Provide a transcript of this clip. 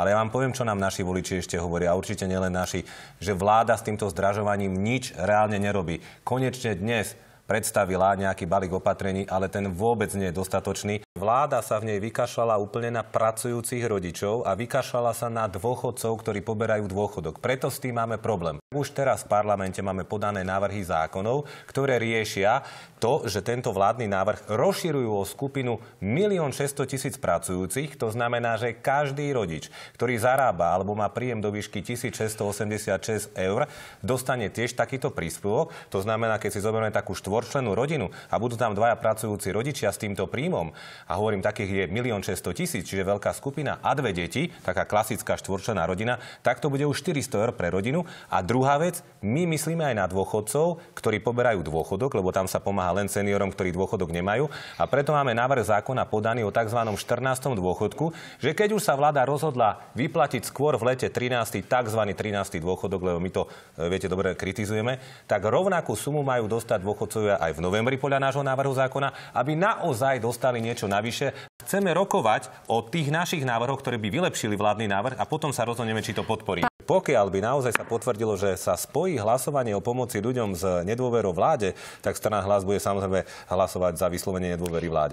Ale ja vám poviem, čo nám naši voliči ešte hovoria, a určite nielen naši, že vláda s týmto zdražovaním nič reálne nerobí. Konečne dnes predstavila nejaký balík opatrení, ale ten vôbec nie je dostatočný Vláda sa v nej vykašľala úplne na pracujúcich rodičov a vykašľala sa na dôchodcov, ktorí poberajú dôchodok. Preto s tým máme problém. Už teraz v parlamente máme podané návrhy zákonov, ktoré riešia to, že tento vládny návrh rozširujú o skupinu 1 600 000 pracujúcich. To znamená, že každý rodič, ktorý zarába alebo má príjem do výšky 1686 eur, dostane tiež takýto príspevok. To znamená, keď si zoberieme takú štvorčlenú rodinu a budú tam dvaja pracujúci rodičia s týmto príjmom a hovorím, takých je 1 600 tisíc, čiže veľká skupina a dve deti, taká klasická štvorčlená rodina, tak to bude už 400 eur pre rodinu. A druhá vec, my myslíme aj na dôchodcov, ktorí poberajú dôchodok, lebo tam sa pomáha len seniorom, ktorí dôchodok nemajú. A preto máme návrh zákona podaný o tzv. 14. dôchodku, že keď už sa vláda rozhodla vyplatiť skôr v lete 13. tzv. 13. dôchodok, lebo my to, e, viete, dobre kritizujeme, tak rovnakú sumu majú dostať dôchodcovia aj v novembri podľa nášho návrhu zákona, aby naozaj dostali niečo na navyše. Chceme rokovať o tých našich návrhoch, ktoré by vylepšili vládny návrh a potom sa rozhodneme, či to podporí. Pokiaľ by naozaj sa potvrdilo, že sa spojí hlasovanie o pomoci ľuďom z nedôverou vláde, tak strana hlas bude samozrejme hlasovať za vyslovenie nedôvery vláde.